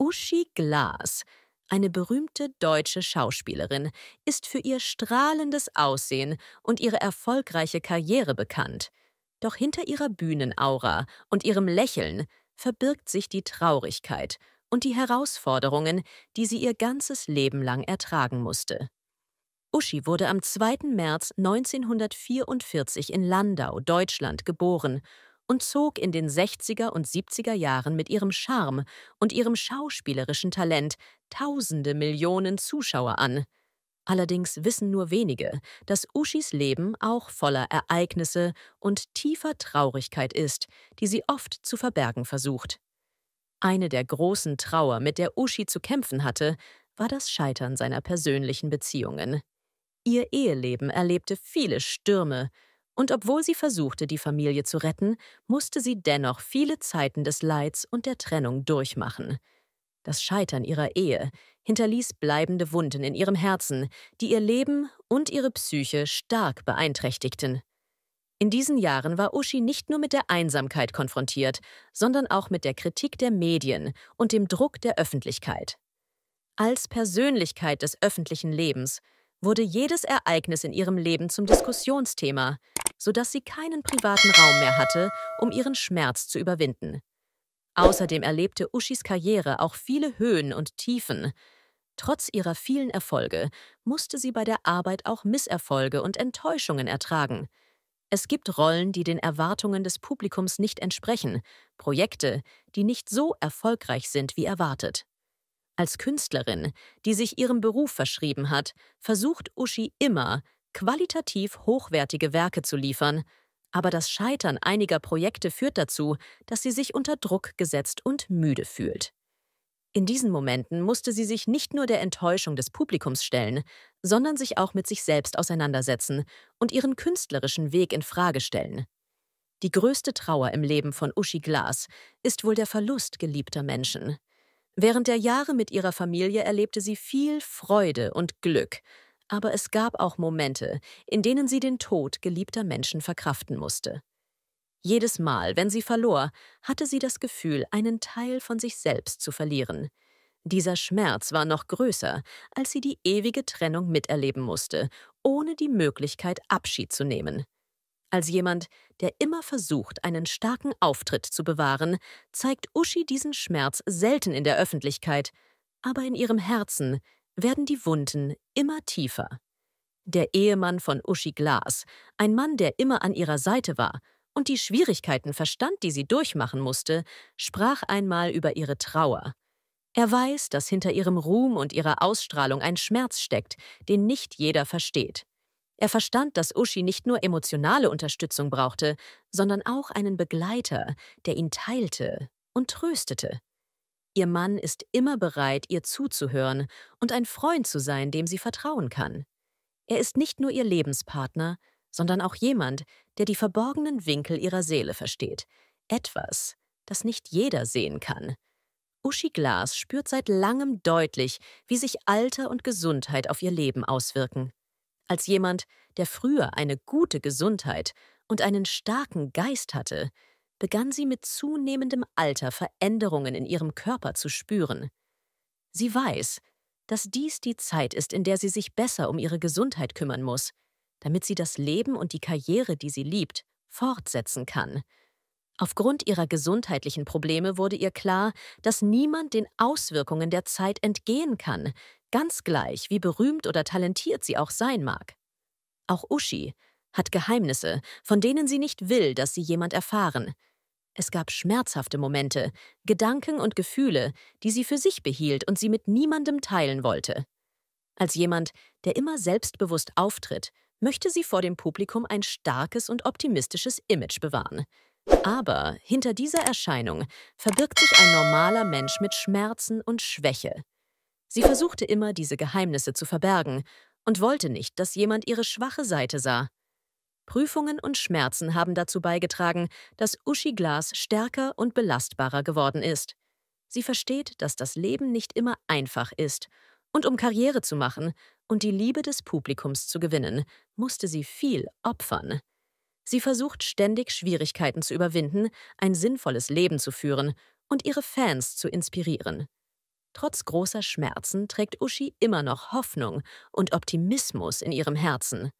Uschi Glas, eine berühmte deutsche Schauspielerin, ist für ihr strahlendes Aussehen und ihre erfolgreiche Karriere bekannt. Doch hinter ihrer Bühnenaura und ihrem Lächeln verbirgt sich die Traurigkeit und die Herausforderungen, die sie ihr ganzes Leben lang ertragen musste. Uschi wurde am 2. März 1944 in Landau, Deutschland, geboren und zog in den 60er und 70er Jahren mit ihrem Charme und ihrem schauspielerischen Talent tausende Millionen Zuschauer an. Allerdings wissen nur wenige, dass Uschis Leben auch voller Ereignisse und tiefer Traurigkeit ist, die sie oft zu verbergen versucht. Eine der großen Trauer, mit der Uschi zu kämpfen hatte, war das Scheitern seiner persönlichen Beziehungen. Ihr Eheleben erlebte viele Stürme, und obwohl sie versuchte, die Familie zu retten, musste sie dennoch viele Zeiten des Leids und der Trennung durchmachen. Das Scheitern ihrer Ehe hinterließ bleibende Wunden in ihrem Herzen, die ihr Leben und ihre Psyche stark beeinträchtigten. In diesen Jahren war Uschi nicht nur mit der Einsamkeit konfrontiert, sondern auch mit der Kritik der Medien und dem Druck der Öffentlichkeit. Als Persönlichkeit des öffentlichen Lebens wurde jedes Ereignis in ihrem Leben zum Diskussionsthema, sodass sie keinen privaten Raum mehr hatte, um ihren Schmerz zu überwinden. Außerdem erlebte Uschis Karriere auch viele Höhen und Tiefen. Trotz ihrer vielen Erfolge musste sie bei der Arbeit auch Misserfolge und Enttäuschungen ertragen. Es gibt Rollen, die den Erwartungen des Publikums nicht entsprechen, Projekte, die nicht so erfolgreich sind wie erwartet. Als Künstlerin, die sich ihrem Beruf verschrieben hat, versucht Uschi immer, qualitativ hochwertige Werke zu liefern, aber das Scheitern einiger Projekte führt dazu, dass sie sich unter Druck gesetzt und müde fühlt. In diesen Momenten musste sie sich nicht nur der Enttäuschung des Publikums stellen, sondern sich auch mit sich selbst auseinandersetzen und ihren künstlerischen Weg in Frage stellen. Die größte Trauer im Leben von Uschi Glas ist wohl der Verlust geliebter Menschen. Während der Jahre mit ihrer Familie erlebte sie viel Freude und Glück, aber es gab auch Momente, in denen sie den Tod geliebter Menschen verkraften musste. Jedes Mal, wenn sie verlor, hatte sie das Gefühl, einen Teil von sich selbst zu verlieren. Dieser Schmerz war noch größer, als sie die ewige Trennung miterleben musste, ohne die Möglichkeit, Abschied zu nehmen. Als jemand, der immer versucht, einen starken Auftritt zu bewahren, zeigt Uschi diesen Schmerz selten in der Öffentlichkeit, aber in ihrem Herzen werden die Wunden immer tiefer. Der Ehemann von Uschi Glas, ein Mann, der immer an ihrer Seite war und die Schwierigkeiten verstand, die sie durchmachen musste, sprach einmal über ihre Trauer. Er weiß, dass hinter ihrem Ruhm und ihrer Ausstrahlung ein Schmerz steckt, den nicht jeder versteht. Er verstand, dass Uschi nicht nur emotionale Unterstützung brauchte, sondern auch einen Begleiter, der ihn teilte und tröstete. Ihr Mann ist immer bereit, ihr zuzuhören und ein Freund zu sein, dem sie vertrauen kann. Er ist nicht nur ihr Lebenspartner, sondern auch jemand, der die verborgenen Winkel ihrer Seele versteht. Etwas, das nicht jeder sehen kann. Uschi Glas spürt seit langem deutlich, wie sich Alter und Gesundheit auf ihr Leben auswirken als jemand, der früher eine gute Gesundheit und einen starken Geist hatte, begann sie mit zunehmendem Alter Veränderungen in ihrem Körper zu spüren. Sie weiß, dass dies die Zeit ist, in der sie sich besser um ihre Gesundheit kümmern muss, damit sie das Leben und die Karriere, die sie liebt, fortsetzen kann. Aufgrund ihrer gesundheitlichen Probleme wurde ihr klar, dass niemand den Auswirkungen der Zeit entgehen kann, Ganz gleich, wie berühmt oder talentiert sie auch sein mag. Auch Uschi hat Geheimnisse, von denen sie nicht will, dass sie jemand erfahren. Es gab schmerzhafte Momente, Gedanken und Gefühle, die sie für sich behielt und sie mit niemandem teilen wollte. Als jemand, der immer selbstbewusst auftritt, möchte sie vor dem Publikum ein starkes und optimistisches Image bewahren. Aber hinter dieser Erscheinung verbirgt sich ein normaler Mensch mit Schmerzen und Schwäche. Sie versuchte immer, diese Geheimnisse zu verbergen und wollte nicht, dass jemand ihre schwache Seite sah. Prüfungen und Schmerzen haben dazu beigetragen, dass Uschi Glas stärker und belastbarer geworden ist. Sie versteht, dass das Leben nicht immer einfach ist. Und um Karriere zu machen und die Liebe des Publikums zu gewinnen, musste sie viel opfern. Sie versucht ständig Schwierigkeiten zu überwinden, ein sinnvolles Leben zu führen und ihre Fans zu inspirieren. Trotz großer Schmerzen trägt Uschi immer noch Hoffnung und Optimismus in ihrem Herzen.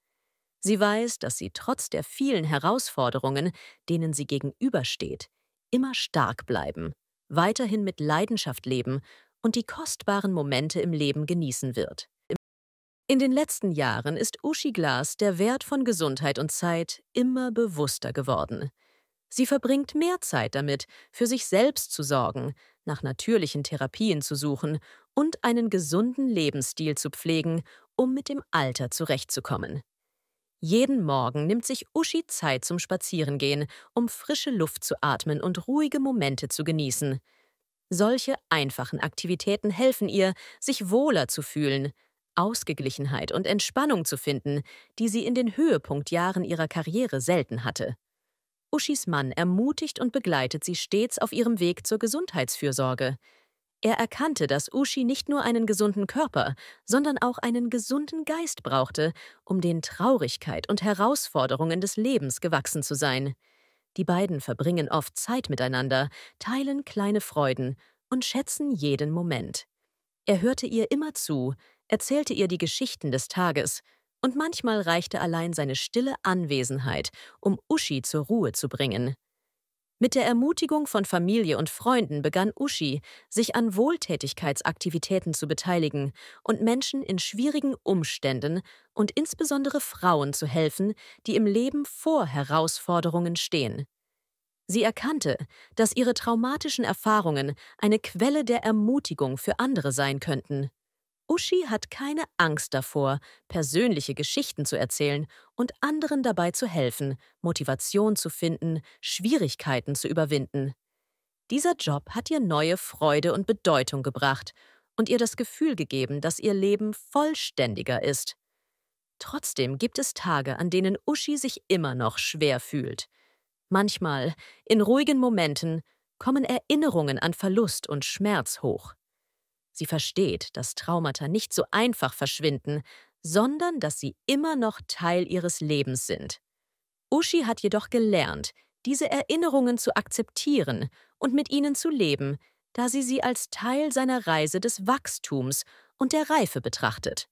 Sie weiß, dass sie trotz der vielen Herausforderungen, denen sie gegenübersteht, immer stark bleiben, weiterhin mit Leidenschaft leben und die kostbaren Momente im Leben genießen wird. In den letzten Jahren ist Uschi Glas der Wert von Gesundheit und Zeit immer bewusster geworden. Sie verbringt mehr Zeit damit, für sich selbst zu sorgen, nach natürlichen Therapien zu suchen und einen gesunden Lebensstil zu pflegen, um mit dem Alter zurechtzukommen. Jeden Morgen nimmt sich Uschi Zeit zum Spazierengehen, um frische Luft zu atmen und ruhige Momente zu genießen. Solche einfachen Aktivitäten helfen ihr, sich wohler zu fühlen, Ausgeglichenheit und Entspannung zu finden, die sie in den Höhepunktjahren ihrer Karriere selten hatte. Uschis Mann ermutigt und begleitet sie stets auf ihrem Weg zur Gesundheitsfürsorge. Er erkannte, dass Uschi nicht nur einen gesunden Körper, sondern auch einen gesunden Geist brauchte, um den Traurigkeit und Herausforderungen des Lebens gewachsen zu sein. Die beiden verbringen oft Zeit miteinander, teilen kleine Freuden und schätzen jeden Moment. Er hörte ihr immer zu, erzählte ihr die Geschichten des Tages, und manchmal reichte allein seine stille Anwesenheit, um Uschi zur Ruhe zu bringen. Mit der Ermutigung von Familie und Freunden begann Uschi, sich an Wohltätigkeitsaktivitäten zu beteiligen und Menschen in schwierigen Umständen und insbesondere Frauen zu helfen, die im Leben vor Herausforderungen stehen. Sie erkannte, dass ihre traumatischen Erfahrungen eine Quelle der Ermutigung für andere sein könnten. Uschi hat keine Angst davor, persönliche Geschichten zu erzählen und anderen dabei zu helfen, Motivation zu finden, Schwierigkeiten zu überwinden. Dieser Job hat ihr neue Freude und Bedeutung gebracht und ihr das Gefühl gegeben, dass ihr Leben vollständiger ist. Trotzdem gibt es Tage, an denen Uschi sich immer noch schwer fühlt. Manchmal, in ruhigen Momenten, kommen Erinnerungen an Verlust und Schmerz hoch. Sie versteht, dass Traumata nicht so einfach verschwinden, sondern dass sie immer noch Teil ihres Lebens sind. Uschi hat jedoch gelernt, diese Erinnerungen zu akzeptieren und mit ihnen zu leben, da sie sie als Teil seiner Reise des Wachstums und der Reife betrachtet.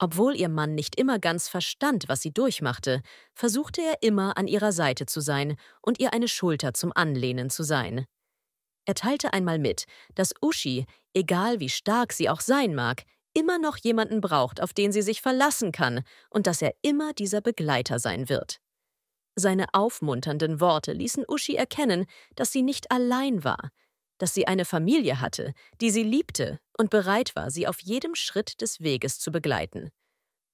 Obwohl ihr Mann nicht immer ganz verstand, was sie durchmachte, versuchte er immer an ihrer Seite zu sein und ihr eine Schulter zum Anlehnen zu sein. Er teilte einmal mit, dass Uschi, egal wie stark sie auch sein mag, immer noch jemanden braucht, auf den sie sich verlassen kann und dass er immer dieser Begleiter sein wird. Seine aufmunternden Worte ließen Uschi erkennen, dass sie nicht allein war, dass sie eine Familie hatte, die sie liebte und bereit war, sie auf jedem Schritt des Weges zu begleiten.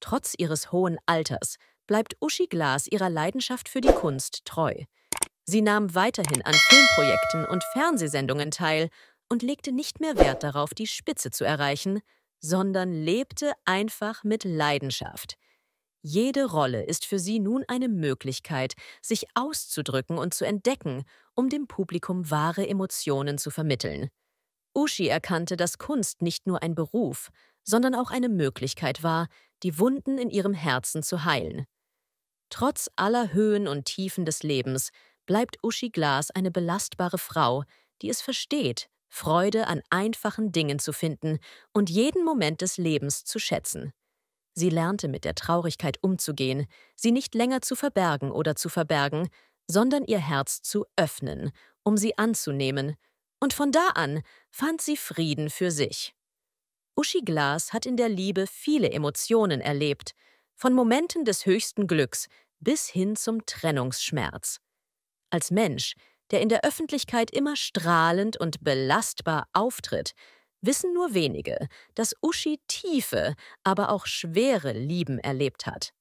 Trotz ihres hohen Alters bleibt Uschi Glas ihrer Leidenschaft für die Kunst treu. Sie nahm weiterhin an Filmprojekten und Fernsehsendungen teil und legte nicht mehr Wert darauf, die Spitze zu erreichen, sondern lebte einfach mit Leidenschaft. Jede Rolle ist für sie nun eine Möglichkeit, sich auszudrücken und zu entdecken, um dem Publikum wahre Emotionen zu vermitteln. Uschi erkannte, dass Kunst nicht nur ein Beruf, sondern auch eine Möglichkeit war, die Wunden in ihrem Herzen zu heilen. Trotz aller Höhen und Tiefen des Lebens bleibt Uschi Glas eine belastbare Frau, die es versteht, Freude an einfachen Dingen zu finden und jeden Moment des Lebens zu schätzen. Sie lernte mit der Traurigkeit umzugehen, sie nicht länger zu verbergen oder zu verbergen, sondern ihr Herz zu öffnen, um sie anzunehmen, und von da an fand sie Frieden für sich. Uschi Glas hat in der Liebe viele Emotionen erlebt, von Momenten des höchsten Glücks bis hin zum Trennungsschmerz als Mensch, der in der Öffentlichkeit immer strahlend und belastbar auftritt, wissen nur wenige, dass Uschi tiefe, aber auch schwere Lieben erlebt hat.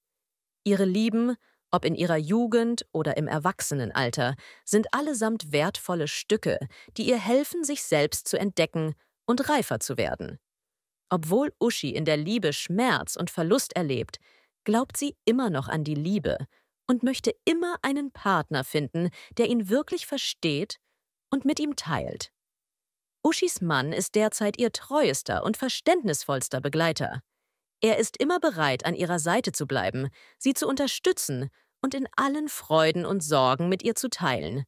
Ihre Lieben, ob in ihrer Jugend oder im Erwachsenenalter, sind allesamt wertvolle Stücke, die ihr helfen, sich selbst zu entdecken und reifer zu werden. Obwohl Uschi in der Liebe Schmerz und Verlust erlebt, glaubt sie immer noch an die Liebe und möchte immer einen Partner finden, der ihn wirklich versteht und mit ihm teilt. Uschis Mann ist derzeit ihr treuester und verständnisvollster Begleiter. Er ist immer bereit, an ihrer Seite zu bleiben, sie zu unterstützen und in allen Freuden und Sorgen mit ihr zu teilen.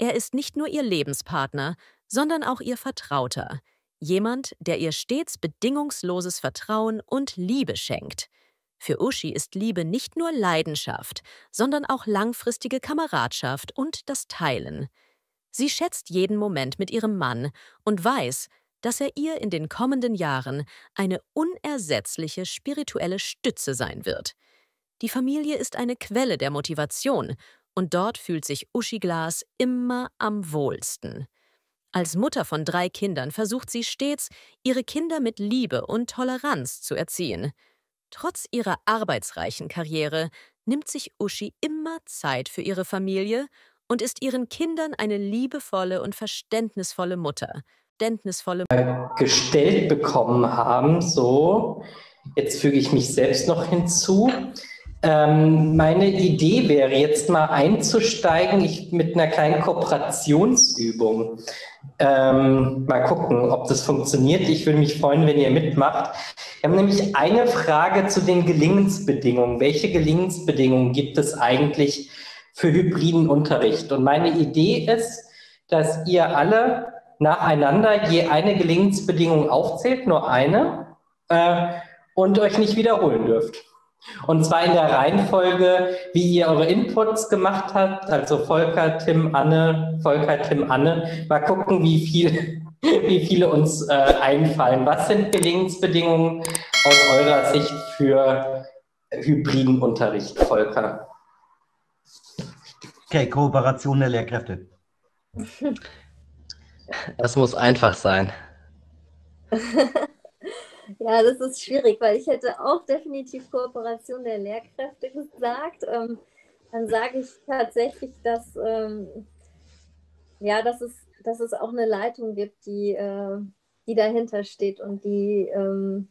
Er ist nicht nur ihr Lebenspartner, sondern auch ihr Vertrauter, jemand, der ihr stets bedingungsloses Vertrauen und Liebe schenkt, für Uschi ist Liebe nicht nur Leidenschaft, sondern auch langfristige Kameradschaft und das Teilen. Sie schätzt jeden Moment mit ihrem Mann und weiß, dass er ihr in den kommenden Jahren eine unersetzliche spirituelle Stütze sein wird. Die Familie ist eine Quelle der Motivation und dort fühlt sich Uschi Glas immer am wohlsten. Als Mutter von drei Kindern versucht sie stets, ihre Kinder mit Liebe und Toleranz zu erziehen. Trotz ihrer arbeitsreichen Karriere nimmt sich Uschi immer Zeit für ihre Familie und ist ihren Kindern eine liebevolle und verständnisvolle Mutter. Verständnisvolle äh, gestellt bekommen haben, so jetzt füge ich mich selbst noch hinzu, ähm, meine Idee wäre jetzt mal einzusteigen ich, mit einer kleinen Kooperationsübung. Ähm, mal gucken, ob das funktioniert. Ich würde mich freuen, wenn ihr mitmacht. Wir haben nämlich eine Frage zu den Gelingensbedingungen. Welche Gelingensbedingungen gibt es eigentlich für hybriden Unterricht? Und meine Idee ist, dass ihr alle nacheinander je eine Gelingensbedingung aufzählt, nur eine, äh, und euch nicht wiederholen dürft. Und zwar in der Reihenfolge, wie ihr eure Inputs gemacht habt. Also Volker, Tim, Anne, Volker, Tim, Anne. Mal gucken, wie viel, wie viele uns äh, einfallen. Was sind Gelingensbedingungen aus eurer Sicht für hybriden Unterricht, Volker? Okay, Kooperation der Lehrkräfte. Das muss einfach sein. Ja, das ist schwierig, weil ich hätte auch definitiv Kooperation der Lehrkräfte gesagt. Ähm, dann sage ich tatsächlich, dass, ähm, ja, dass, es, dass es auch eine Leitung gibt, die, äh, die dahinter steht und die, ähm,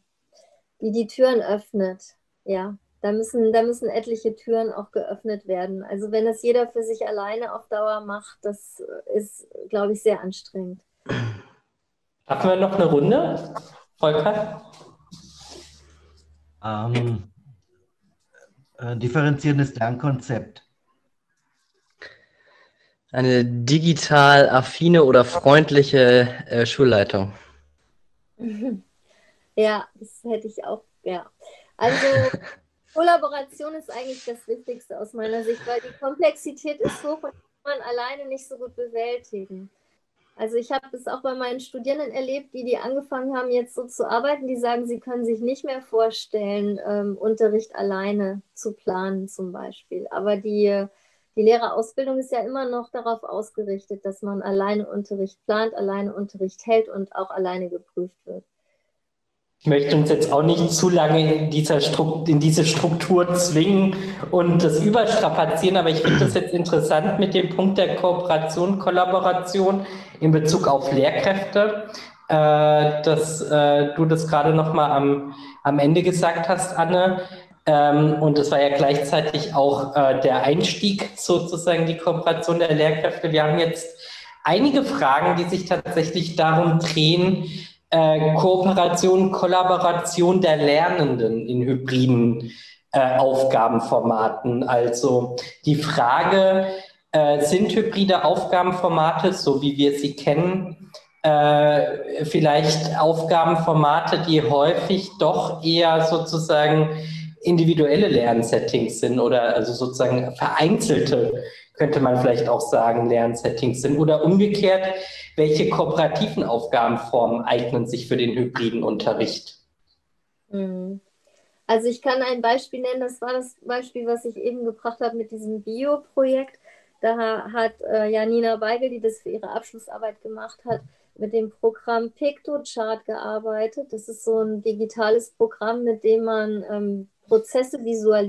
die die Türen öffnet. Ja, da müssen, da müssen etliche Türen auch geöffnet werden. Also wenn das jeder für sich alleine auf Dauer macht, das ist, glaube ich, sehr anstrengend. Haben wir noch eine Runde? Volker? Ähm, äh, differenzierendes Lernkonzept. Eine digital affine oder freundliche äh, Schulleitung. Ja, das hätte ich auch, ja. Also Kollaboration ist eigentlich das Wichtigste aus meiner Sicht, weil die Komplexität ist hoch und kann man alleine nicht so gut bewältigen. Also ich habe es auch bei meinen Studierenden erlebt, wie die angefangen haben, jetzt so zu arbeiten. Die sagen, sie können sich nicht mehr vorstellen, ähm, Unterricht alleine zu planen zum Beispiel. Aber die, die Lehrerausbildung ist ja immer noch darauf ausgerichtet, dass man alleine Unterricht plant, alleine Unterricht hält und auch alleine geprüft wird ich möchte uns jetzt auch nicht zu lange in, dieser Strukt in diese Struktur zwingen und das überstrapazieren, aber ich finde das jetzt interessant mit dem Punkt der Kooperation, Kollaboration in Bezug auf Lehrkräfte, äh, dass äh, du das gerade nochmal am, am Ende gesagt hast, Anne. Ähm, und das war ja gleichzeitig auch äh, der Einstieg sozusagen, die Kooperation der Lehrkräfte. Wir haben jetzt einige Fragen, die sich tatsächlich darum drehen, äh, Kooperation, Kollaboration der Lernenden in hybriden äh, Aufgabenformaten. Also die Frage, äh, sind hybride Aufgabenformate, so wie wir sie kennen, äh, vielleicht Aufgabenformate, die häufig doch eher sozusagen individuelle Lernsettings sind oder also sozusagen vereinzelte könnte man vielleicht auch sagen, Lernsettings sind. Oder umgekehrt, welche kooperativen Aufgabenformen eignen sich für den hybriden Unterricht? Hm. Also ich kann ein Beispiel nennen, das war das Beispiel, was ich eben gebracht habe mit diesem Bio-Projekt. Da hat äh, Janina Weigel, die das für ihre Abschlussarbeit gemacht hat, mit dem Programm PictoChart gearbeitet. Das ist so ein digitales Programm, mit dem man ähm, Prozesse visualisiert